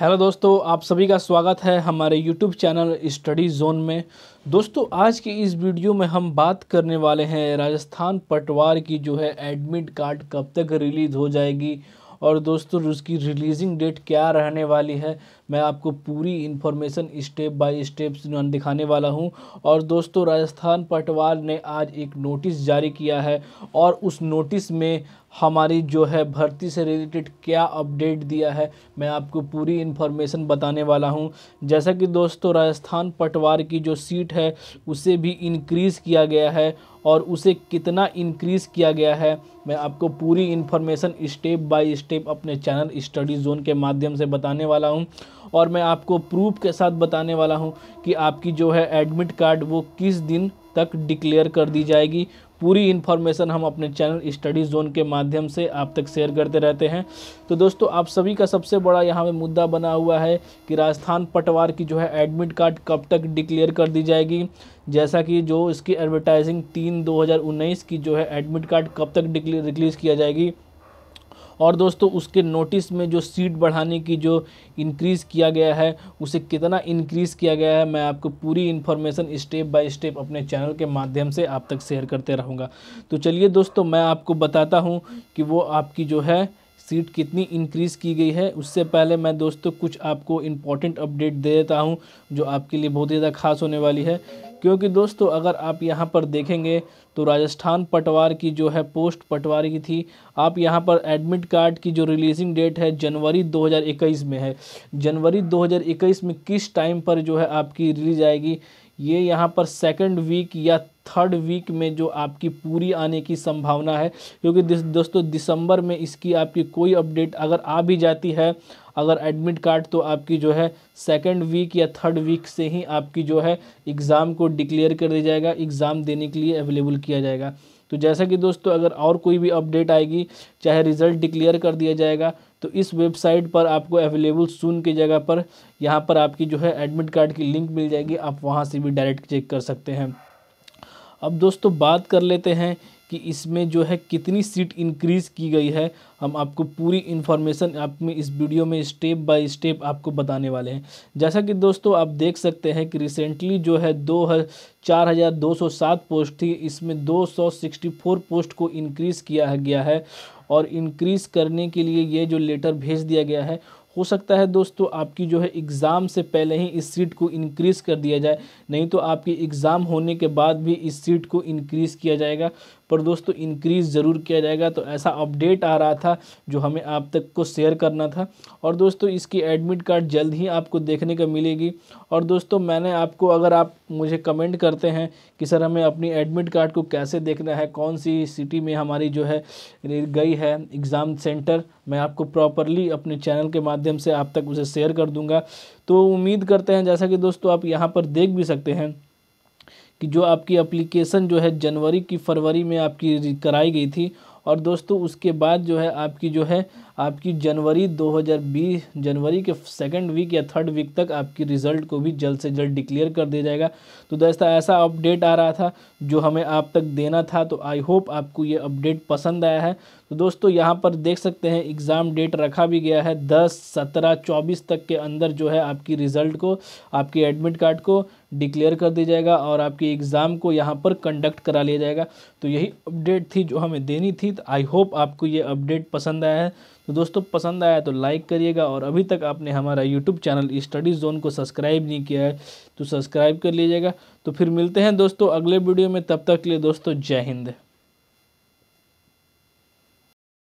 hello दोस्तों आप सभी का स्वागत है हमारे यूट्यूब चैनल स्टडी जोन में दोस्तों आज की इस वीडियो में हम बात करने वाले हैं राजस्थान पटवार की जो है एडमिट कार्ड कब तक रिलीज़ हो जाएगी और दोस्तों उसकी रिलीजिंग डेट क्या रहने वाली है मैं आपको पूरी इन्फॉर्मेशन स्टेप बाय स्टेप दिखाने वाला हूं और दोस्तों राजस्थान पटवार ने आज एक नोटिस जारी किया है और उस नोटिस में हमारी जो है भर्ती से रिलेटेड क्या अपडेट दिया है मैं आपको पूरी इन्फॉर्मेशन बताने वाला हूं जैसा कि दोस्तों राजस्थान पटवार की जो सीट है उसे भी इनक्रीज़ किया गया है और उसे कितना इंक्रीज़ किया गया है मैं आपको पूरी इन्फॉर्मेशन स्टेप बाय स्टेप अपने चैनल स्टडी जोन के माध्यम से बताने वाला हूँ और मैं आपको प्रूफ के साथ बताने वाला हूँ कि आपकी जो है एडमिट कार्ड वो किस दिन तक डिक्लेयर कर दी जाएगी पूरी इन्फॉर्मेशन हम अपने चैनल स्टडी जोन के माध्यम से आप तक शेयर करते रहते हैं तो दोस्तों आप सभी का सबसे बड़ा यहाँ पे मुद्दा बना हुआ है कि राजस्थान पटवार की जो है एडमिट कार्ड कब तक डिक्लेयर कर दी जाएगी जैसा कि जो इसकी एडवर्टाइजिंग तीन दो की जो है एडमिट कार्ड कब तक रिलीज़ किया जाएगी और दोस्तों उसके नोटिस में जो सीट बढ़ाने की जो इंक्रीज़ किया गया है उसे कितना इंक्रीज़ किया गया है मैं आपको पूरी इन्फॉर्मेशन स्टेप बाय स्टेप अपने चैनल के माध्यम से आप तक शेयर करते रहूँगा तो चलिए दोस्तों मैं आपको बताता हूँ कि वो आपकी जो है सीट कितनी इंक्रीज़ की गई है उससे पहले मैं दोस्तों कुछ आपको इम्पॉर्टेंट अपडेट दे देता हूँ जो आपके लिए बहुत ही ज़्यादा खास होने वाली है क्योंकि दोस्तों अगर आप यहाँ पर देखेंगे तो राजस्थान पटवार की जो है पोस्ट पटवारी की थी आप यहाँ पर एडमिट कार्ड की जो रिलीजिंग डेट है जनवरी 2021 में है जनवरी 2021 में किस टाइम पर जो है आपकी रिलीज आएगी ये यहाँ पर सेकंड वीक या थर्ड वीक में जो आपकी पूरी आने की संभावना है क्योंकि दोस्तों दिसंबर में इसकी आपकी कोई अपडेट अगर आ भी जाती है अगर एडमिट कार्ड तो आपकी जो है सेकेंड वीक या थर्ड वीक से ही आपकी जो है एग्ज़ाम को डिक्लेयर कर दिया जाएगा एग्ज़ाम देने के लिए अवेलेबल किया जाएगा तो जैसा कि दोस्तों अगर और कोई भी अपडेट आएगी चाहे रिज़ल्ट डिक्लेयर कर दिया जाएगा तो इस वेबसाइट पर आपको अवेलेबल सून की जगह पर यहाँ पर आपकी जो है एडमिट कार्ड की लिंक मिल जाएगी आप वहाँ से भी डायरेक्ट चेक कर सकते हैं अब दोस्तों बात कर लेते हैं कि इसमें जो है कितनी सीट इंक्रीज़ की गई है हम आपको पूरी इन्फॉर्मेशन आप में इस वीडियो में स्टेप बाय स्टेप आपको बताने वाले हैं जैसा कि दोस्तों आप देख सकते हैं कि रिसेंटली जो है दो हर चार हज़ार दो सौ सात पोस्ट थी इसमें दो सौ सिक्सटी फोर पोस्ट को इंक्रीज़ किया गया है और इंक्रीज़ करने के लिए ये जो लेटर भेज दिया गया है हो सकता है दोस्तों आपकी जो है एग्ज़ाम से पहले ही इस सीट को इनक्रीज़ कर दिया जाए नहीं तो आपकी एग्ज़ाम होने के बाद भी इस सीट को इनक्रीज़ किया जाएगा पर दोस्तों इनक्रीज़ ज़रूर किया जाएगा तो ऐसा अपडेट आ रहा था जो हमें आप तक को शेयर करना था और दोस्तों इसकी एडमिट कार्ड जल्द ही आपको देखने को मिलेगी और दोस्तों मैंने आपको अगर आप मुझे कमेंट करते हैं कि सर हमें अपनी एडमिट कार्ड को कैसे देखना है कौन सी सिटी में हमारी जो है गई है एग्ज़ाम सेंटर मैं आपको प्रॉपरली अपने चैनल के माध्यम माध्यम से आप तक उसे शेयर कर दूंगा तो उम्मीद करते हैं जैसा कि दोस्तों आप यहाँ पर देख भी सकते हैं कि जो आपकी एप्लीकेशन जो है जनवरी की फरवरी में आपकी कराई गई थी और दोस्तों उसके बाद जो है आपकी जो है आपकी जनवरी 2020 जनवरी के सेकंड वीक या थर्ड वीक तक आपकी रिज़ल्ट को भी जल्द से जल्द डिक्लेयर कर दिया जाएगा तो दोस्तों ऐसा अपडेट आ रहा था जो हमें आप तक देना था तो आई होप आपको ये अपडेट पसंद आया है तो दोस्तों यहाँ पर देख सकते हैं एग्ज़ाम डेट रखा भी गया है दस सत्रह चौबीस तक के अंदर जो है आपकी रिज़ल्ट को आपके एडमिट कार्ड को डिक्लेयर कर दिया जाएगा और आपके एग्ज़ाम को यहाँ पर कंडक्ट करा लिया जाएगा तो यही अपडेट थी जो हमें देनी थी सुरक्षित आई होप आपको ये अपडेट पसंद आया है तो दोस्तों पसंद आया तो लाइक करिएगा और अभी तक आपने हमारा यूट्यूब चैनल स्टडी जोन को सब्सक्राइब नहीं किया है तो सब्सक्राइब कर लीजिएगा तो फिर मिलते हैं दोस्तों अगले वीडियो में तब तक के लिए दोस्तों जय हिंद